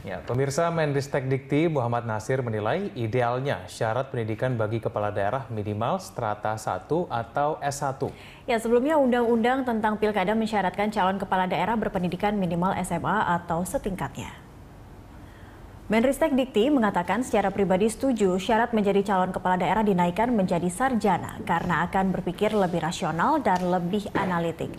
Ya, pemirsa Menristek Dikti Muhammad Nasir menilai idealnya syarat pendidikan bagi kepala daerah minimal strata 1 atau S1. Ya, sebelumnya undang-undang tentang pilkada mensyaratkan calon kepala daerah berpendidikan minimal SMA atau setingkatnya. Menristek Dikti mengatakan secara pribadi setuju syarat menjadi calon kepala daerah dinaikkan menjadi sarjana karena akan berpikir lebih rasional dan lebih analitik.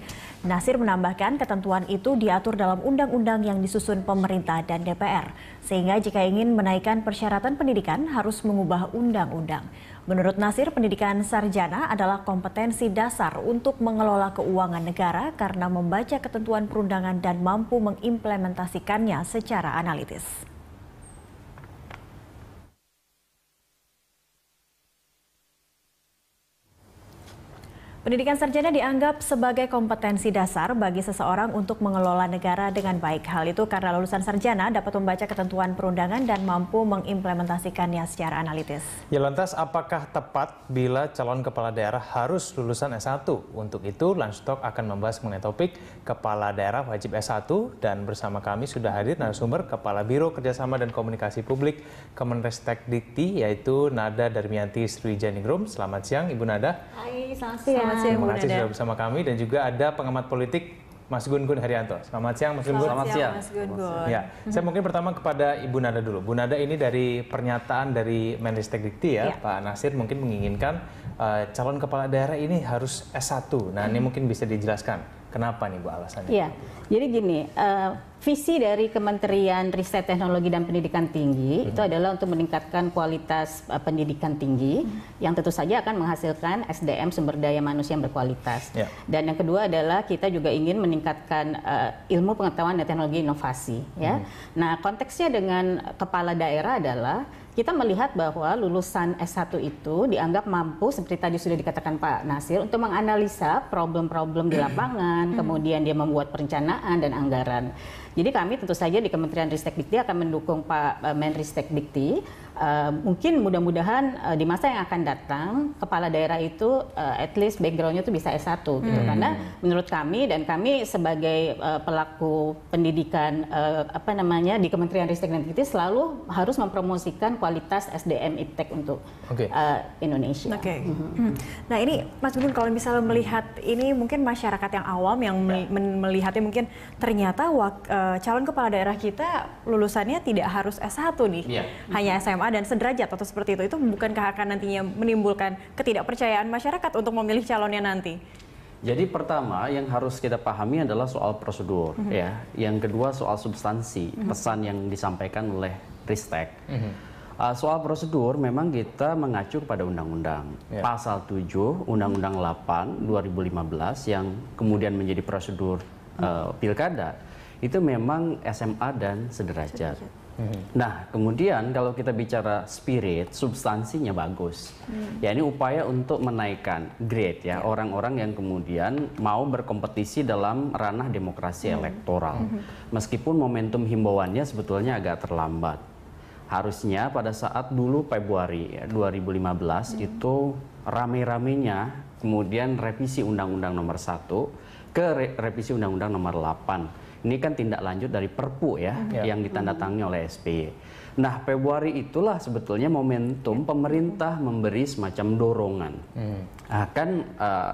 Nasir menambahkan ketentuan itu diatur dalam undang-undang yang disusun pemerintah dan DPR, sehingga jika ingin menaikkan persyaratan pendidikan harus mengubah undang-undang. Menurut Nasir, pendidikan sarjana adalah kompetensi dasar untuk mengelola keuangan negara karena membaca ketentuan perundangan dan mampu mengimplementasikannya secara analitis. Pendidikan sarjana dianggap sebagai kompetensi dasar bagi seseorang untuk mengelola negara dengan baik. Hal itu karena lulusan sarjana dapat membaca ketentuan perundangan dan mampu mengimplementasikannya secara analitis. Ya lantas apakah tepat bila calon kepala daerah harus lulusan S1? Untuk itu Lunchtalk akan membahas mengenai topik kepala daerah wajib S1 dan bersama kami sudah hadir narasumber Kepala Biro Kerjasama dan Komunikasi Publik Kemenristek Dikti yaitu Nada Darmianti Srijaningrum. Selamat siang Ibu Nada. Hai, selamat siang. Selamat siang, Terima kasih sudah bersama kami dan juga ada pengamat politik Mas Gun Gun Haryanto. Selamat siang Mas Gun Gun. Selamat siang Mas Gun Gun. Ya, saya mungkin pertama kepada Ibu Nada dulu. Bu Nada ini dari pernyataan dari Menristek Dikti ya, ya. Pak Nasir mungkin menginginkan uh, calon kepala daerah ini harus S1. Nah, hmm. ini mungkin bisa dijelaskan. Kenapa nih Bu alasannya? Iya, jadi gini, uh, visi dari Kementerian Riset Teknologi dan Pendidikan Tinggi hmm. itu adalah untuk meningkatkan kualitas uh, pendidikan tinggi hmm. yang tentu saja akan menghasilkan SDM sumber daya manusia yang berkualitas. Ya. Dan yang kedua adalah kita juga ingin meningkatkan uh, ilmu pengetahuan dan teknologi inovasi. Ya, hmm. nah konteksnya dengan kepala daerah adalah kita melihat bahwa lulusan S1 itu dianggap mampu seperti tadi sudah dikatakan Pak Nasir untuk menganalisa problem-problem di lapangan, kemudian dia membuat perencanaan dan anggaran. Jadi kami tentu saja di Kementerian Ristek Dikti akan mendukung Pak eh, Menristek Dikti Eh, mungkin mudah-mudahan uh, di masa yang akan datang kepala daerah itu uh, at least backgroundnya itu bisa S1 gitu hmm. karena menurut kami dan kami sebagai uh, pelaku pendidikan uh, apa namanya di Kementerian Riset dan Teknologi selalu harus mempromosikan kualitas SDM iptek untuk okay. uh, Indonesia. Oke. Okay. Mm -hmm. Nah ini Mas Gun kalau misalnya melihat ini mungkin masyarakat yang awam yang yeah. Ya. melihatnya mungkin ternyata uh, calon kepala daerah kita lulusannya tidak harus S1 nih, yeah. hanya SMA dan sederajat atau seperti itu, itu bukankah akan nantinya menimbulkan ketidakpercayaan masyarakat untuk memilih calonnya nanti? Jadi pertama yang harus kita pahami adalah soal prosedur mm -hmm. ya. Yang kedua soal substansi mm -hmm. pesan yang disampaikan oleh Ristek. Mm -hmm. uh, soal prosedur memang kita mengacu kepada undang-undang yeah. pasal 7 Undang-Undang 8 2015 yang kemudian menjadi prosedur uh, pilkada itu memang SMA dan sederajat. sederajat. Hmm. Nah, kemudian kalau kita bicara spirit, substansinya bagus. Hmm. Ya ini upaya untuk menaikkan grade ya, ya. orang-orang yeah. yang kemudian mau berkompetisi dalam ranah demokrasi hmm. elektoral. Hmm. Meskipun momentum himbauannya sebetulnya agak terlambat. Harusnya pada saat dulu Februari 2015 ya, hmm. itu rame-ramenya kemudian revisi Undang-Undang Nomor 1 ke re revisi Undang-Undang Nomor 8 ini kan tindak lanjut dari Perpu ya mm yang iya. ditandatangani oleh SBY. Nah, Februari itulah sebetulnya momentum iya. pemerintah memberi semacam dorongan. Mm. Akan uh,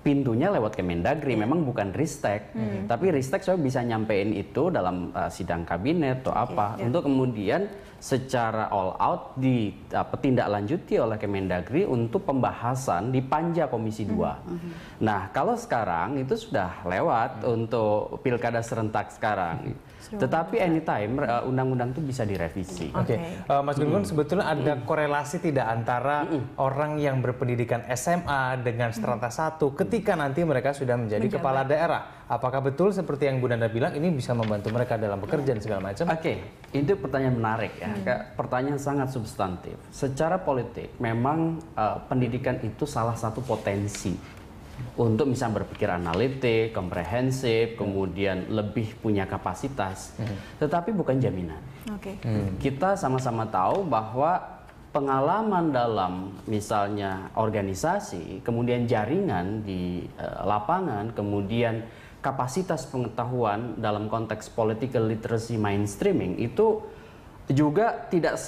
pintunya lewat Kemendagri iya. memang bukan Ristek hmm. hmm. tapi Ristek saya bisa nyampein itu dalam uh, sidang kabinet atau apa yeah. untuk kemudian secara all out di uh, apa lanjuti oleh Kemendagri untuk pembahasan di panja Komisi 2. Mm -hmm. Nah, kalau sekarang itu sudah lewat mm -hmm. untuk pilkada serentak sekarang. -hmm. Tetapi anytime uh, undang-undang itu bisa direvisi. Oke, okay. uh, Mas Gun mm -hmm. sebetulnya ada hmm. korelasi tidak antara mm -hmm. orang yang berpendidikan SMA dengan strata mm -hmm. 1 ketika nanti mereka sudah menjadi Menjabat. kepala daerah. Apakah betul seperti yang Bu Nanda bilang ini bisa membantu mereka dalam bekerja dan segala macam? Oke, okay. itu pertanyaan menarik ya. Hmm. Pertanyaan sangat substantif. Secara politik memang uh, pendidikan itu salah satu potensi untuk bisa berpikir analitik, komprehensif, hmm. kemudian lebih punya kapasitas. Hmm. Tetapi bukan jaminan. Oke. Okay. Hmm. Kita sama-sama tahu bahwa pengalaman dalam misalnya organisasi, kemudian jaringan di uh, lapangan, kemudian kapasitas pengetahuan dalam konteks political literacy mainstreaming itu juga tidak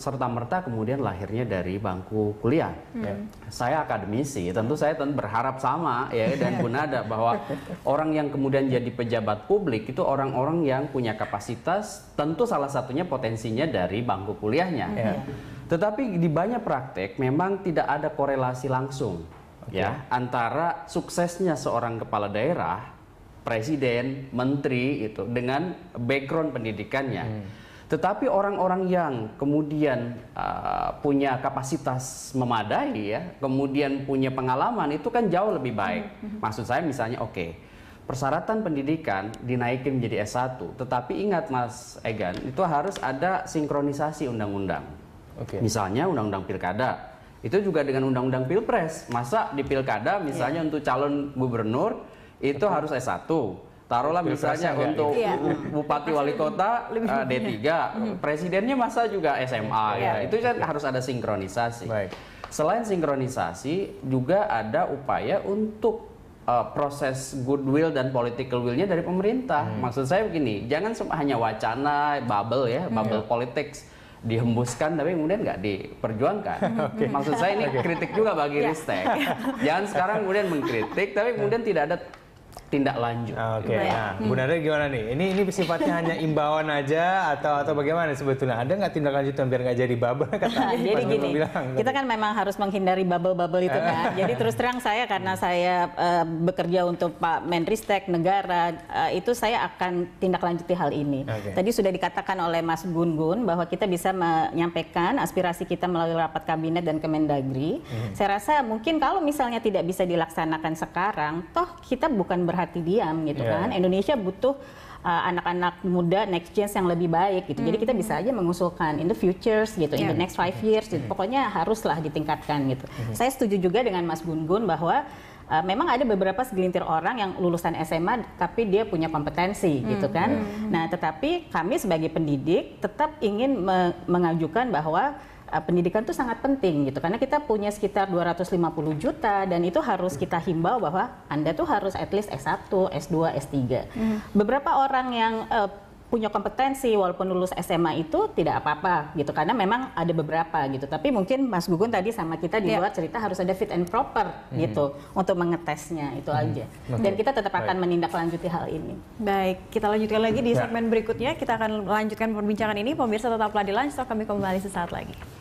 serta merta kemudian lahirnya dari bangku kuliah. Hmm. Ya, saya akademisi, tentu saya tentu berharap sama ya dan Bunada bahwa orang yang kemudian jadi pejabat publik itu orang-orang yang punya kapasitas, tentu salah satunya potensinya dari bangku kuliahnya. Hmm. Ya. Iya. Tetapi di banyak praktek memang tidak ada korelasi langsung okay. ya antara suksesnya seorang kepala daerah, presiden, menteri itu dengan background pendidikannya. Hmm. Tetapi orang-orang yang kemudian uh, punya kapasitas memadai ya, kemudian punya pengalaman itu kan jauh lebih baik. Hmm. hmm. Maksud saya misalnya oke, okay, persyaratan pendidikan dinaikin menjadi S1. Tetapi ingat Mas Egan, itu harus ada sinkronisasi undang-undang. Okay. Misalnya undang-undang pilkada, itu juga dengan undang-undang pilpres. Masa di pilkada iya. misalnya yeah. untuk calon gubernur itu Betul. harus S1. Taruhlah misalnya untuk ya. bupati wali kota eh, D3, ya. iya. hmm. presidennya masa juga SMA ya. ya. Itu kan harus ada sinkronisasi. Baik. Selain sinkronisasi juga ada upaya untuk uh, proses goodwill dan political willnya dari pemerintah. Hmm. Maksud saya begini, jangan hanya wacana, bubble ya, bubble hmm. politics dihembuskan tapi kemudian nggak diperjuangkan. Okay. Maksud saya ini kritik juga bagi okay. Iya. Ristek. Jangan sekarang kemudian mengkritik tapi kemudian tidak ada tindak lanjut. Ah, oke. Okay. Nah, hmm. Bu Nada gimana nih? Ini ini sifatnya hanya imbauan aja atau atau bagaimana sebetulnya? Ada nggak tindak yang biar nggak jadi bubble kata Jadi gini, bilang, kita kan memang harus menghindari bubble-bubble itu kan. jadi terus terang saya karena hmm. saya uh, bekerja untuk Pak Menristek negara uh, itu saya akan tindak lanjuti hal ini. Okay. Tadi sudah dikatakan oleh Mas Gun Gun bahwa kita bisa menyampaikan aspirasi kita melalui rapat kabinet dan Kemendagri. Hmm. Saya rasa mungkin kalau misalnya tidak bisa dilaksanakan sekarang, toh kita bukan berharap hati diam gitu yeah. kan. Indonesia butuh uh, anak-anak uh, muda next gen yang lebih baik gitu. Mm. Jadi kita mm-hmm. bisa aja mengusulkan in the futures gitu, yeah. in the iya. next five mm-hmm. years gitu. Mm-hmm. Pokoknya haruslah ditingkatkan gitu. Mm. Saya setuju juga dengan Mas Gun Gun bahwa Uh, memang ada beberapa segelintir orang yang lulusan SMA tapi dia punya kompetensi hmm. gitu kan. Hmm. Nah, tetapi kami sebagai pendidik tetap ingin me mengajukan bahwa Eh, pendidikan itu sangat penting gitu karena kita punya sekitar 250 juta dan itu harus kita himbau bahwa Anda tuh harus at least S1, S2, S3. Hmm. Beberapa orang yang uh, punya kompetensi walaupun lulus SMA itu tidak apa-apa gitu karena memang ada beberapa gitu tapi mungkin Mas Gugun tadi sama kita dibuat ya. yeah. cerita harus ada fit and proper mm gitu untuk mengetesnya itu mm aja okay. dan kita tetap akan baik. menindaklanjuti hal ini baik kita lanjutkan lagi di ya. segmen berikutnya kita akan lanjutkan perbincangan ini pemirsa tetaplah di lunch kami kembali sesaat lagi